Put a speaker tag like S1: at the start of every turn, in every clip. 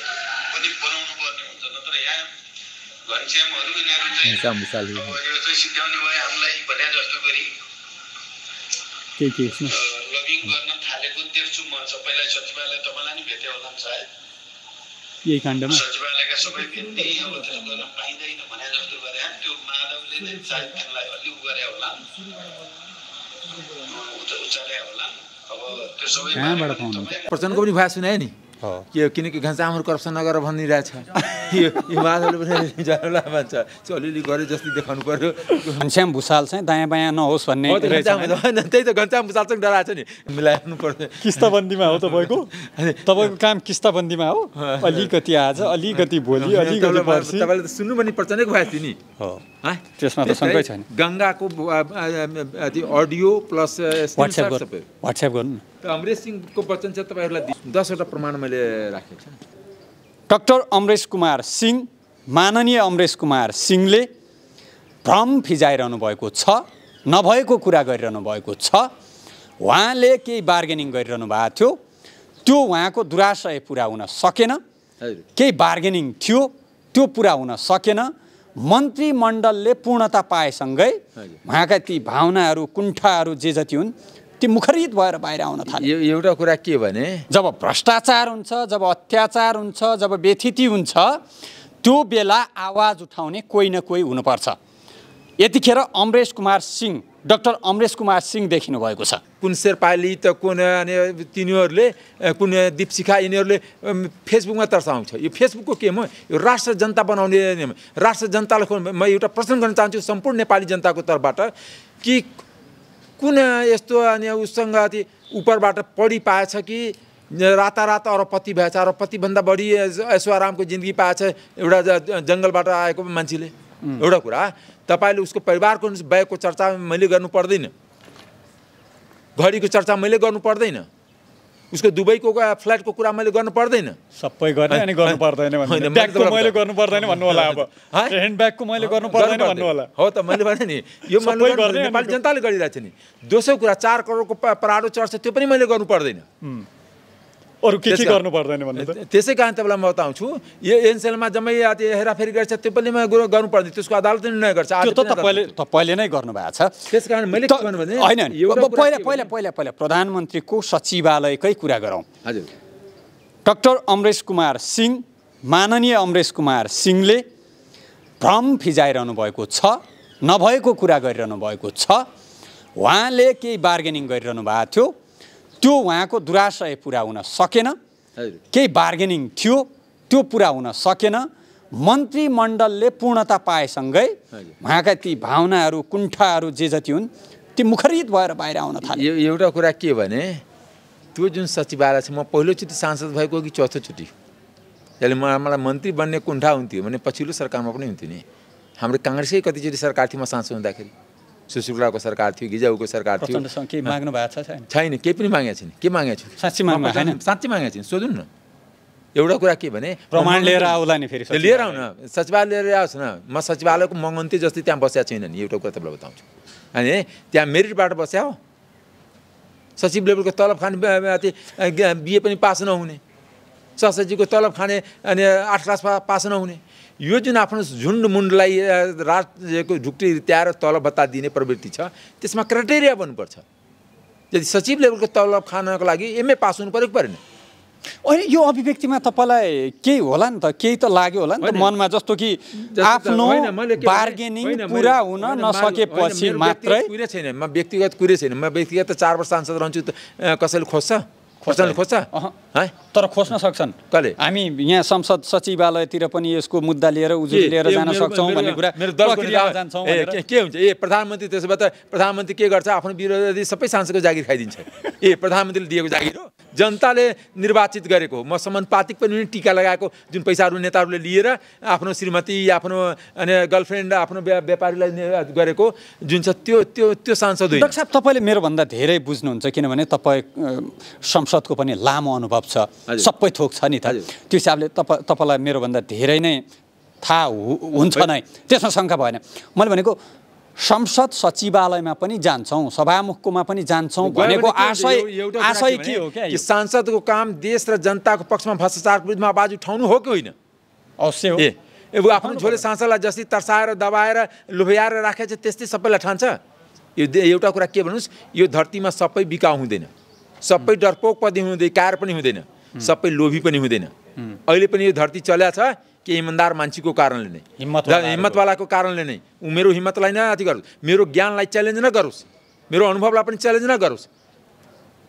S1: पनि बनाउनु पर्ने हुन्छ नत्र यहाँ घनश्यामहरू यिनीहरू चाहिँ यो चाहिँ सिकाउने भयो हामीलाई भने जस्तो गरी
S2: के लगिङ
S1: गर्न थालेको देख्छु म सबैलाई
S2: सचिवालय तपाईँलाई नि भेटे होला सायद यही काण्डमा सचिवालयका सबै भेट्ने अब त्यस्तो गर्न पाइँदैन भने जस्तो गरे त्यो माधवले नै सायद त्यसलाई अलि उ गरे होला
S1: होला अब त्यो सबै प्रचण्डको पनि भाषा सुनायो नि यो किनकि घनश्यामहरू करप्सन नगर भनिरहेछ यो हिमालहरूले पनि जनला भन्छ त्यो अलिअलि गऱ्यो जस्तै देखाउनु पऱ्यो घनश्याम भुसाल चाहिँ दायाँ बायाँ नहोस् भन्ने त्यही त
S2: घनश्याम भुसाल चाहिँ डराएको छ नि मिलाइनु पर्छ किस्ताबन्दीमा हो तपाईँको तपाईँको काम किस्ताबन्दीमा हो अलिकति आज अलिकति भोलि अलिकति तपाईँले त
S1: सुन्नु पनि पर्छ नै भएको थियो नि त्यसमा त सङ्कै छैन गङ्गाको अडियो प्लस
S2: वाट्सएप वाट्सएप गर्नु न
S1: अमरेश सिंहको वचन चाहिँ तपाईँहरूलाई दसवटा प्रमाण मैले मैले राखेको छ
S2: डाक्टर अमरेश कुमार सिंह माननीय अमरेश कुमार सिंहले भ्रम फिजाइरहनु भएको छ नभएको कुरा गरिरहनु भएको छ उहाँले केही बार्गेनिङ गरिरहनु भएको थियो त्यो उहाँको दुराशय पुरा हुन सकेन केही बार्गेनिङ थियो त्यो पुरा हुन सकेन मन्त्रीमण्डलले पूर्णता पाएसँगै उहाँका ती भावनाहरू कुण्ठाहरू जे जति हुन् त्यो मुखरित भएर बाहिर आउन थाल्यो एउटा कुरा के भने जब भ्रष्टाचार हुन्छ जब अत्याचार हुन्छ जब व्यथिति हुन्छ त्यो बेला आवाज उठाउने कोही न कोही हुनुपर्छ यतिखेर अमरेश कुमार सिंह डक्टर अमरेश कुमार सिंह देखिनु भएको
S1: छ कुन शेर्पाली त कुन अनि तिनीहरूले कुन दीपशिखा यिनीहरूले फेसबुकमा तर्साउँछ यो फेसबुकको के हो यो राष्ट्र जनता बनाउने राष्ट्र जनतालाई म एउटा प्रश्न गर्न चाहन्छु सम्पूर्ण नेपाली जनताको तर्फबाट कि कुन यस्तो अनि उसँग अति उपरबाट पढी पाएछ कि रातारात अरबपति भएछ अरबपतिभन्दा बढी ऐश्वरामको जिन्दगी पाएछ एउटा जङ्गलबाट आएको मान्छेले एउटा कुरा तपाईँले उसको परिवारको व्ययको चर्चा मैले गर्नु पर्दैन घडीको चर्चा मैले गर्नु पर्दैन उसको दुबईको फ्ल्याटको कुरा मैले गर्नु पर्दैन
S2: सबै गर्ने अनि गर्नु पर्दैन मैले गर्नु
S1: पर्दैन भन्नु होला अब ह्यान्ड ब्यागको मैले गर्नु पर्दैन भन्नु होला हो त मैले भने नि यो नेपाली जनताले गरिरहेको छ नि दोस्रो कुरा चार करोडको पराडो चढ्छ त्यो पनि मैले गर्नु पर्दैन अरू के गर्नु पर्दैन भन्नु त्यसै कारण तपाईँलाई म बताउँछु यो एनसेलमा जम्मै हेराफेरी गर्छ त्यो पनि गर्नु पर्दैन त्यसको अदालतले निर्णय गर्छ
S2: तपाईँले नै नै गर्नुभएको छ त्यस कारण मैले होइन पहिला पहिला पहिला पहिला प्रधानमन्त्रीको सचिवालयकै कुरा गरौँ हजुर डक्टर अमरेश कुमार सिंह माननीय अमरेश कुमार सिंहले भ्रम फिजाइरहनु भएको छ नभएको कुरा गरिरहनु भएको छ उहाँले केही बार्गेनिङ गरिरहनु भएको थियो त्यो उहाँको दुराशय पुरा हुन सकेन केही बार्गेनिङ थियो त्यो पुरा हुन सकेन मन्त्रीमण्डलले पूर्णता पाएसँगै
S1: उहाँका ती भावनाहरू कुण्ठाहरू जे जति हुन् ती मुखरित भएर बाहिर आउन थाल्यो एउटा कुरा के भने त्यो जुन सचिवालय छ म पहिलोचोटि सांसद भएको कि चौथोचोटि त्यसले म मलाई मन्त्री बन्ने कुण्ठा हुन्थ्यो भने पछिल्लो सरकारमा पनि हुन्थ्यो नि हाम्रो काङ्ग्रेसकै कतिचोटि सरकार थियो म सांसद हुँदाखेरि सुशुक्लाको सरकार थियो गिजाउको सरकार थियो माग्नु भएको छ छैन केही पनि मागेको छैन के मागेको छु साँच्ची माग्नु साँच्ची मागेको छैन सोधौँ न एउटा कुरा के भने प्रमाण लिएर आउला नि फेरि लिएर आउन सचिवालय लिएर आओस् न म सचिवालयको मगन्ती जस्तै त्यहाँ बसेको बसेका नि एउटा कुरा तपाईँलाई बताउँछु अनि त्यहाँ मेरिटबाट बस्या हो सचिव लेभलको तलब खाने बिए पनि पास नहुने सहसचिवको तलब खाने अनि आठ क्लास पास नहुने यो जुन आफ्नो झुन्ड मुन्डलाई राज्यको ढुक्टी त्याएर तलब भत्ता दिने प्रवृत्ति छ त्यसमा क्राइटेरिया बन्नुपर्छ यदि सचिव लेभलको तलब खानको लागि एमए पास हुनु पऱ्यो कि परेन अहिले यो अभिव्यक्तिमा
S2: तपाईँलाई केही होला नि त केही त लाग्यो होला नि त मनमा जस्तो कि आफ्नो बार्गेनिङ पुरा हुन नसकेपछि मात्रै
S1: कुरै छैन म व्यक्तिगत कुरै छैन म व्यक्तिगत त चार वर्ष सांसद रहन्छु त कसैले खोज्छ खोज्न खोज्छ है तर खोज्न सक्छन् कहिले
S2: हामी यहाँ संसद सचिवालयतिर पनि यसको मुद्दा लिएर
S1: उजुरी लिएर जान सक्छौँ भन्ने कुरा के हुन्छ ए प्रधानमन्त्री त्यसो भए त प्रधानमन्त्री के गर्छ आफ्नो विरोधी सबै सांसदको जागिर खाइदिन्छ ए प्रधानमन्त्रीले दिएको जागिर हो जनताले निर्वाचित गरेको म समानुपातिक पनि टिका लगाएको जुन पैसाहरू नेताहरूले लिएर आफ्नो श्रीमती आफ्नो अनि गर्लफ्रेन्ड आफ्नो व्यापारीलाई गरेको जुन छ त्यो त्यो त्यो सांसद होइन तपाईँले मेरोभन्दा धेरै
S2: बुझ्नुहुन्छ किनभने तपाईँ संसदको पनि लामो अनुभव छ सबै थोक छ नि त त्यो हिसाबले तपाईँ तपाईँलाई मेरोभन्दा धेरै नै थाहा हुन्छ नै त्यसमा शङ्का भएन मैले भनेको संसद सचिवालयमा पनि जान्छौँ सभामुखकोमा पनि जान्छौँ भनेको आशय आशय के हो कि
S1: सांसदको काम देश र जनताको पक्षमा भ्रष्टाचार विरुद्धमा आवाज उठाउनु हो कि होइन अवश्य हो ए आफ्नो छोरे सांसदलाई जसरी तर्साएर दबाएर लुभ्याएर राखेको छ त्यस्तै सबैलाई ठान्छ यो एउटा कुरा के भन्नुहोस् यो धरतीमा सबै बिकाउ हुँदैन सबै डरपोक पनि हुँदै कार पनि हुँदैन सबै लोभी पनि हुँदैन अहिले पनि यो धरती चल्या छ कि इमान्दार मान्छेको कारणले नै हिम्मतवालाको कारणले नै ऊ मेरो हिम्मतलाई नै अति गरोस् मेरो ज्ञानलाई च्यालेन्ज नगरोस् मेरो अनुभवलाई पनि च्यालेन्ज नगरोस्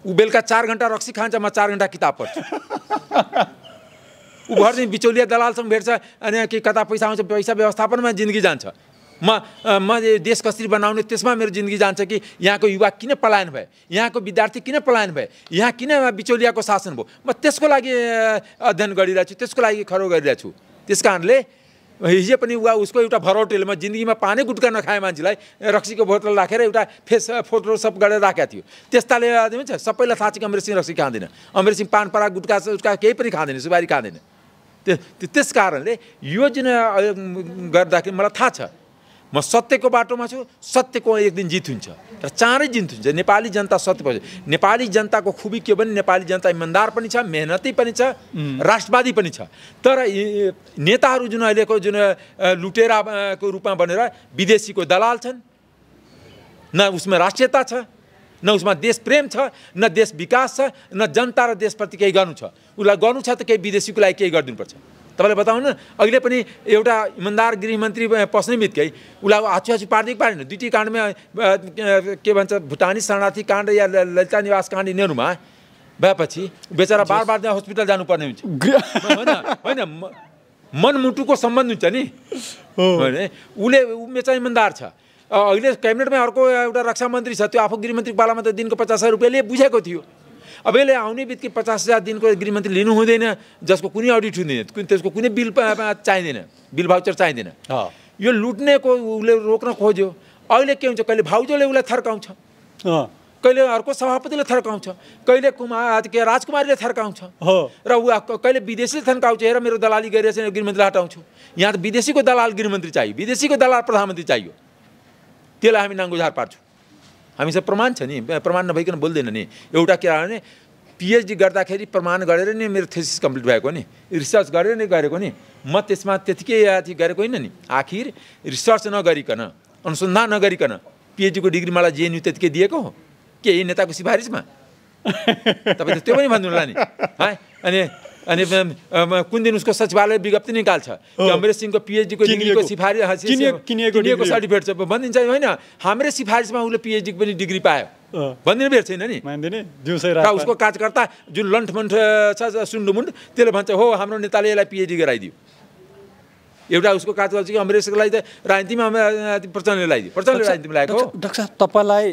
S1: ऊ बेलुका चार घन्टा रक्सी खान्छ म चार घन्टा किताब पढ्छु ऊ घर चाहिँ बिचौलिया दलालसँग भेट्छ अनि के कता पैसा आउँछ पैसा व्यवस्थापनमा जिन्दगी जान्छ म म देश कसरी बनाउने त्यसमा मेरो जिन्दगी जान्छ कि यहाँको युवा किन पलायन भए यहाँको विद्यार्थी किन पलायन भए यहाँ किन बिचौलियाको शासन भयो म त्यसको लागि अध्ययन गरिरहेछु त्यसको लागि खरो गरिरहेछु त्यस कारणले हिजो पनि उहाँ उसको एउटा भरोटेलमा जिन्दगीमा पानी गुटका नखाए मान्छेलाई रक्सीको बोतल राखेर एउटा फेस फोटोसप गरेर राखेको थियो त्यस्ताले आदमी छ सबैलाई थाहा छ कि अमृत सिंह रक्सी खाँदैन अमृत सिंह पान परा गुटका उसका केही पनि खाँदैन सुपारी खाँदैन त्यो त्यस कारणले यो जुन गर्दाखेरि मलाई थाहा छ म सत्यको बाटोमा छु सत्यको एक दिन जित हुन्छ र चाँडै जित हुन्छ नेपाली जनता सत्य पर्छ नेपाली जनताको खुबी के भने नेपाली जनता इमान्दार पनि छ मेहनती पनि छ राष्ट्रवादी पनि छ तर नेताहरू जुन अहिलेको जुन लुटेराको रूपमा बनेर विदेशीको दलाल छन् न उसमा राष्ट्रियता छ न उसमा देश प्रेम छ न देश विकास छ न जनता र देशप्रति केही गर्नु छ उसलाई गर्नु छ त केही विदेशीको लागि केही गरिदिनुपर्छ तपाईँले बताउनु न अहिले पनि एउटा इमान्दार गृहमन्त्री पस्ने बित्तिकै उसलाई हाछु हाछु पार्दै पारेन दुइटै काण्डमा के भन्छ भुटानी शरणार्थी काण्ड या ललिता निवास काण्ड यिनीहरूमा भएपछि बेचारा बार बार त्यहाँ हस्पिटल जानुपर्ने हुन्छ होइन मनमुटुको सम्बन्ध हुन्छ नि होइन उसले मेचा इमान्दार छ अहिले क्याबिनेटमा अर्को एउटा रक्षा मन्त्री छ त्यो आफू गृहमन्त्री पालामा त दिनको पचास हजार रुपियाँले बुझेको थियो अब यसले आउने बित्तिकै पचास हजार दिनको गृहमन्त्री लिनु हुँदैन जसको कुनै अडिट हुँदैन त्यसको कुनै बिल चाहिँदैन बिल भाउचर चाहिँदैन यो लुट्नेको उसले रोक्न खोज्यो अहिले के हुन्छ कहिले भाउजूले उसलाई थर्काउँछ कहिले अर्को सभापतिले थर्काउँछ कहिले कुमार के राजकुमारीले थर्काउँछ र ऊ कहिले विदेशीले थर्काउँछ हेर मेरो दलाली गरिरहेछ गृहमन्त्री हटाउँछु यहाँ त विदेशीको दलाल गृहमन्त्री चाहियो विदेशीको दलाल प्रधानमन्त्री चाहियो त्यसलाई हामी नाङ्गुझार पार्छौँ हामीसँग प्रमाण छ नि प्रमाण नभइकन बोल्दैन नि एउटा के भने पिएचडी गर्दाखेरि प्रमाण गरेर नै मेरो थेसिस कम्प्लिट भएको नि रिसर्च गरेर नै गरेको नि म त्यसमा त्यतिकै याति गरेको होइन नि आखिर रिसर्च नगरिकन अनुसन्धान नगरिकन पिएचडीको डिग्री मलाई जेएनयु त्यतिकै दिएको हो केही नेताको सिफारिसमा तपाईँ त त्यो पनि भन्नु होला नि है अनि अनि कुन दिन उसको सचिवालय विज्ञप्ति निकाल्छ अमरेश हाम्रो सिंहको पिएचडीको डिग्रीको सिफारिस किनिएको सर्टिफिकेट छ भनिदिन्छ होइन हाम्रै सिफारिसमा उसले पिएचडीको पनि डिग्री पायो भनिदिनु भेट छैन नि उसको कार्यकर्ता जुन मन्ठ छ सुन्डुमुन्ड त्यसले भन्छ हो हाम्रो नेताले यसलाई पिएचडी गराइदियो एउटा उसको काज चाहिँ कि लागि त राजनीतिमा प्रचण्डले लगाइदियो प्रचण्डले राजनीतिमा लगाएको
S2: डाक्टर तपाईँलाई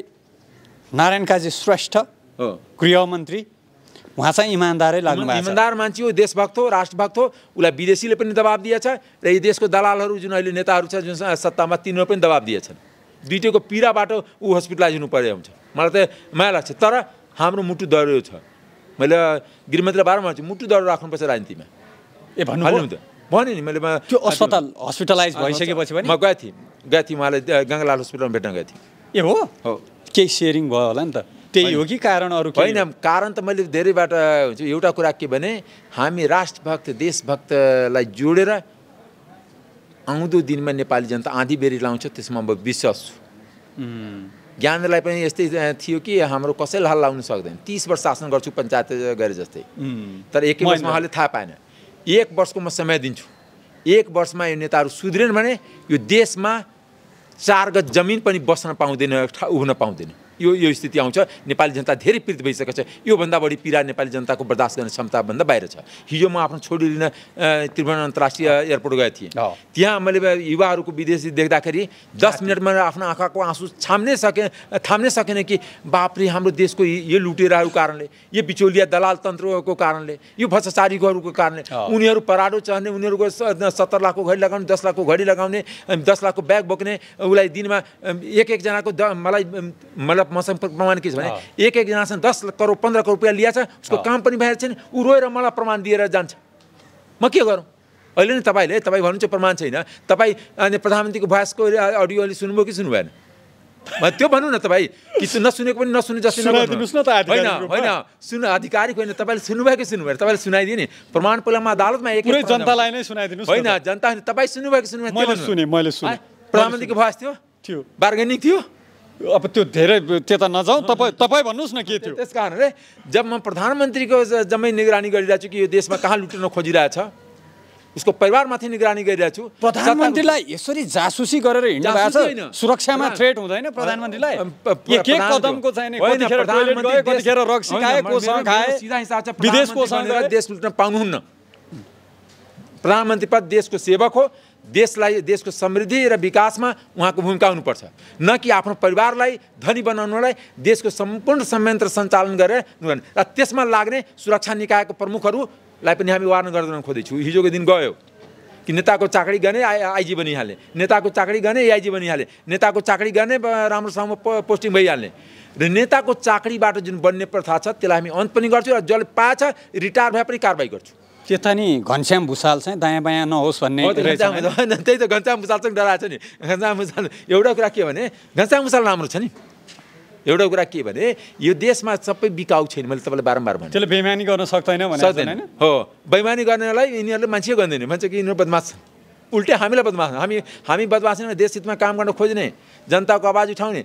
S2: नारायण काजी श्रेष्ठ
S1: गृहमन्त्री उहाँ चाहिँ इमान्दारै लाग्नु भएको इमान्दार मान्छे हो देशभक्त हो राष्ट्रभक्त हो उसलाई विदेशीले पनि दबाब दिएछ र यी देशको दलालहरू जुन अहिले नेताहरू छ जुन सत्तामा तिनीहरू पनि दबाब दिएछन् दुइटैको पीडाबाट ऊ हस्पिटलाइज हुनु परे हुन्छ मलाई त माया लाग्छ तर हाम्रो मुटु दह्रो छ मैले गृहमन्त्रीलाई बाह्र भन्छु मुटु दर राख्नुपर्छ राजनीतिमा ए भन्नु त भने नि मैले त्यो अस्पताल हस्पिटलाइज भइसकेपछि पनि म गएको थिएँ गएको थिएँ उहाँलाई गङ्गालाल हस्पिटलमा भेट्न गएको थिएँ ए हो हो केही सेयरिङ भयो होला नि त त्यही हो कि कारण अरू होइन कारण त मैले धेरैबाट हुन्छु एउटा कुरा के भने हामी राष्ट्रभक्त देशभक्तलाई जोडेर आउँदो दिनमा नेपाली जनता आँधी बेरी लाउँछ त्यसमा म विश्वास छु ज्ञानलाई पनि यस्तै थियो कि हाम्रो कसैलाई हाल लाउनु सक्दैन तिस वर्ष शासन गर्छु पञ्चायत गरे जस्तै तर एक वर्षमा उहाँले थाहा पाएन एक वर्षको म समय दिन्छु एक वर्षमा यो नेताहरू सुध्रेन भने यो देशमा चार गज जमिन पनि बस्न पाउँदैन उठ्न पाउँदैन यो यो स्थिति आउँछ नेपाली जनता धेरै पीडित भइसकेको छ योभन्दा बढी पीडा नेपाली जनताको बर्दाश्त गर्ने क्षमताभन्दा बाहिर छ हिजो म आफ्नो छोरी लिन त्रिभुवन अन्तर्राष्ट्रिय एयरपोर्ट गएको थिएँ त्यहाँ मैले युवाहरूको विदेशी देख्दाखेरि दस मिनटमा आफ्नो आँखाको आँसु छाम्नै सके थाम्नै सकेन कि बापरे हाम्रो देशको यो लुटेराहरू कारणले यो बिचौलिया दलाल तन्त्रको कारणले यो भ्रष्टाचारीहरूको कारणले उनीहरू पराडो चढ्ने उनीहरूको सत्तर लाखको घडी लगाउने दस लाखको घडी लगाउने दस लाखको ब्याग बोक्ने उसलाई दिनमा एक एकजनाको द मलाई मतलब मसँग प्रमाण के छ भने एक एकजनासँग दस करोड पन्ध्र करोड रुपियाँ लिएछ उसको काम पनि भएर छैन ऊ रोएर मलाई प्रमाण दिएर जान्छ म के गरौँ अहिले नै तपाईँले तपाईँ भन्नु चाहिँ प्रमाण छैन तपाईँ अनि प्रधानमन्त्रीको भोइसको अडियो अहिले सुन्नुभयो कि सुन्नु भएन त्यो भनौँ न तपाईँ कि नसुनेको पनि नसुने जस्तो होइन होइन सुन आधिकारिक होइन तपाईँले सुन्नुभयो कि सुन्नुभयो तपाईँले सुनाइदियो नि प्रमाण पहिलामा अदालतमा एक जनतालाई नै सुनाइदिनु होइन जनता होइन तपाईँ सुन्नुभयो कि सुन्नुभयो प्रधानमन्त्रीको थियो थियो बार्गेनिङ थियो अब त्यो धेरै त्यता नजाउँ तपाईँ तपाईँ भन्नुहोस् न के थियो त्यस कारणले जब म प्रधानमन्त्रीको जम्मै निगरानी गरिरहेको छु कि यो देशमा कहाँ लुट्न खोजिरहेछ उसको परिवारमाथि निगरानी छु प्रधानमन्त्रीलाई यसरी जासुसी गरेर सुरक्षामा थ्रेट हुँदैन प्रधानमन्त्रीलाई के कदमको कतिखेर कतिखेर खाए विदेशको प्रधानमन्त्री पद देशको सेवक हो देशलाई देशको समृद्धि र विकासमा उहाँको भूमिका हुनुपर्छ न कि आफ्नो परिवारलाई धनी बनाउनलाई देशको सम्पूर्ण संयन्त्र सञ्चालन गरेर र त्यसमा लाग्ने सुरक्षा निकायको प्रमुखहरूलाई पनि हामी वार्न गर्न खोज्दैछु हिजोको दिन गयो कि नेताको चाकरी गर्ने आइ आइजी बनिहाले नेताको चाकरी गर्ने एआइजी बनिहाले नेताको चाकरी गर्ने राम्रोसँग पो पोस्टिङ भइहाल्ने र नेताको चाकरीबाट जुन बन्ने प्रथा छ त्यसलाई हामी अन्त पनि गर्छौँ र जसले पाएछ रिटायर भए पनि कारवाही गर्छौँ त्यो त नि
S2: घनश्याम भुषाल चाहिँ दायाँ बायाँ नहोस्
S1: भन्ने त्यही त घनश्याम भुषाल चाहिँ डराएको छ नि घनश्याम भुषाल एउटा कुरा के भने घनश्याम भुषाल राम्रो छ नि एउटा कुरा के भने यो देशमा सबै बिकाउ छैन मैले तपाईँलाई बारम्बार भने त्यसले बेमानी गर्न सक्दैन सक्दैन हो बेमानी गर्नेलाई यिनीहरूले मान्छे गर्दैन मान्छे कि यिनीहरू बदमास छन् उल्टै हामीलाई बदमास हामी हामी बदमास नै हितमा काम गर्न खोज्ने जनताको आवाज उठाउने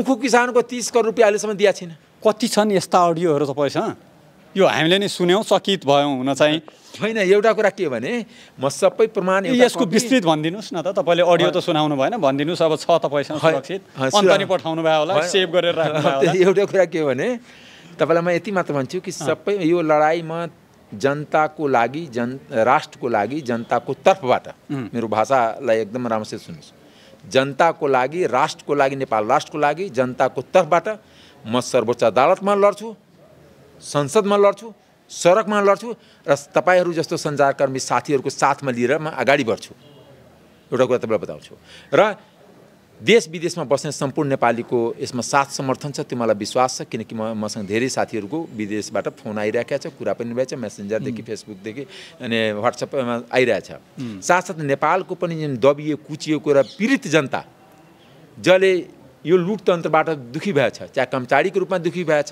S1: उखु किसानको तिस करोड रुपियाँ अहिलेसम्म दिएको छैन कति छन् यस्ता अडियोहरू तपाईँसँग
S2: यो हामीले नै सुन्यौँ चकित भयौँ हुन चाहिँ होइन एउटा कुरा के भने म सबै प्रमाण यसको विस्तृत भनिदिनुहोस् न त तपाईँले अडियो त सुनाउनु भएन भनिदिनुहोस् अब छ तपाईँसँग पठाउनु भयो होला सेभ गरेर राख्नु एउटा
S1: कुरा के भने तपाईँलाई म यति मात्र भन्छु कि सबै यो लडाइँमा जनताको लागि जन राष्ट्रको लागि जनताको तर्फबाट मेरो भाषालाई एकदम राम्रोसित सुन्नुहोस् जनताको लागि राष्ट्रको लागि नेपाल राष्ट्रको लागि जनताको तर्फबाट म सर्वोच्च अदालतमा लड्छु संसदमा लड्छु सडकमा लड्छु र तपाईँहरू जस्तो सञ्चारकर्मी साथीहरूको साथमा लिएर म अगाडि बढ्छु एउटा कुरा तपाईँलाई बताउँछु र देश विदेशमा बस्ने सम्पूर्ण नेपालीको यसमा साथ समर्थन छ त्यो मलाई विश्वास छ किनकि म मसँग धेरै साथीहरूको विदेशबाट फोन आइरहेको छ कुरा पनि भएछ मेसेन्जरदेखि फेसबुकदेखि अनि वाट्सएपमा आइरहेछ साथसाथ नेपालको पनि जुन दबियो कुचिएको र पीडित जनता जसले यो लुटतन्त्रबाट दुखी भएछ चाहे कर्मचारीको रूपमा दुखी भएछ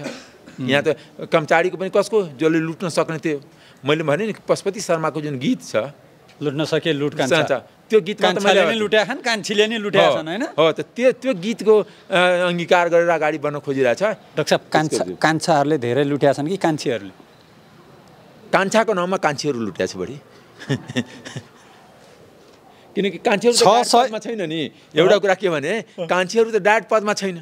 S1: यहाँ त कर्मचारीको पनि कसको जसले लुट्न सक्ने थियो मैले भने नि पशुपति शर्माको जुन गीत छ लुट्न सके लुट त्यो
S2: गीत कान्छीले नै लुट्या होइन
S1: हो त त्यो त्यो गीतको अङ्गीकार गरेर अगाडि बढ्न खोजिरहेछ डाक्टर कान्छा
S2: कान्छाहरूले धेरै लुट्या छन् कि कान्छीहरूले कान्छाको नाममा कान्छीहरू लुट्या छ
S1: बढी किनकि कान्छीहरू छैन नि एउटा कुरा के भने कान्छीहरू त डायरेक्ट पदमा छैन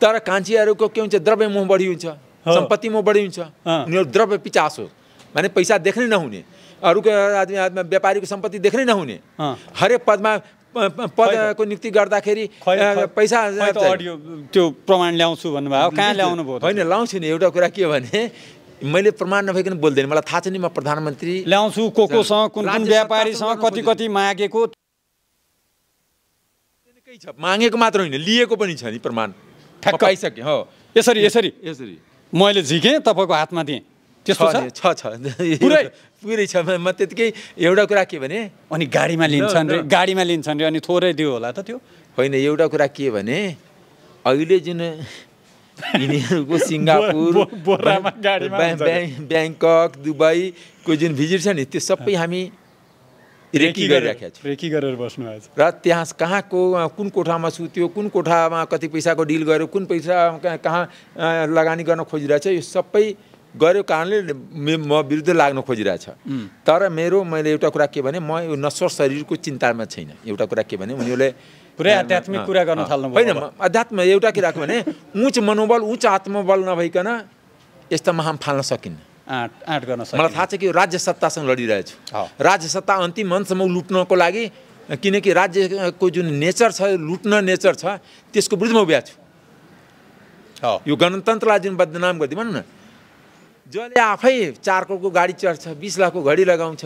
S1: तर कान्छीहरूको के हुन्छ द्रव्य मोह बढी हुन्छ सम्पत्ति मोह बढी हुन्छ उनीहरू द्रव्य पिचास हो भने पैसा देख्नै नहुने अरूको आदमी आदमी व्यापारीको सम्पत्ति देख्नै नहुने हरेक पदमा पदको नियुक्ति गर्दाखेरि पैसा त्यो प्रमाण ल्याउँछु भन्नुभयो कहाँ ल्याउनु भयो होइन ल्याउँछु नि एउटा कुरा के भने मैले प्रमाण नभइकन बोल्दैन मलाई थाहा छ नि म प्रधानमन्त्री ल्याउँछु को कोसँग कुन कुन व्यापारीसँग कति कति मागेको छ मागेको मात्र होइन लिएको पनि छ नि प्रमाण ठ्याक्क हो यसरी यसरी यसरी मैले झिकेँ तपाईँको हातमा दिएँ त्यस्तो छ छ पुरै पुरै छ म त्यतिकै एउटा कुरा के भने अनि गाडीमा लिन्छन् रे गाडीमा लिन्छन् रे अनि थोरै दियो होला त त्यो होइन एउटा कुरा के भने अहिले जुन यिनीहरूको सिङ्गापुर ब्याङ्कक दुबईको जुन भिजिट छ नि त्यो सबै हामी रेकी गरिरहेको छ रेकी गरेर बस्नु र त्यहाँ कहाँको कुन कोठामा सुत्यो कुन कोठामा कति पैसाको डिल गर्यो कुन पैसा कहाँ लगानी गर्न खोजिरहेछ यो सबै गरेको कारणले म विरुद्ध लाग्न खोजिरहेछ तर मेरो मैले एउटा कुरा के भने म यो नश्वर शरीरको चिन्तामा छैन एउटा कुरा के भने उनीहरूले पुरै आध्यात्मिक कुरा गर्न थाल्नु होइन अध्यात्म एउटा के राख्यो भने उच्च मनोबल उच्च आत्मबल नभइकन यस्ता महाम फाल्न सकिन्न आँट आँट गर्न मलाई थाहा छ कि राज्य सत्तासँग लडिरहेछु राज्य सत्ता अन्तिम मनसम्म लुट्नको लागि किनकि राज्यको जुन नेचर छ लुट्न नेचर छ त्यसको विरुद्धमा उभिएको छु यो गणतन्त्रलाई जुन बदनाम गरिदिउँ भनौँ न जसले आफै चार करोडको गाडी चढ्छ बिस लाखको घडी लगाउँछ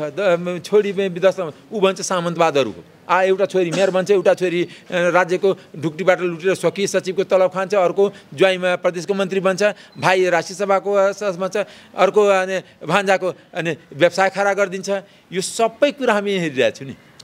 S1: छोरी विदेश ऊ भन्छ सामन्तवादहरूको आ एउटा छोरी मेयर भन्छ एउटा छोरी राज्यको ढुक्टीबाट लुटेर स्वकीय सचिवको तलब खान्छ अर्को ज्वाइमा प्रदेशको मन्त्री बन्छ भाइ राष्ट्रियसभाको भन्छ अर्को अनि भान्जाको अनि व्यवसाय खडा गरिदिन्छ यो सबै कुरा हामी हेरिरहेछौँ नि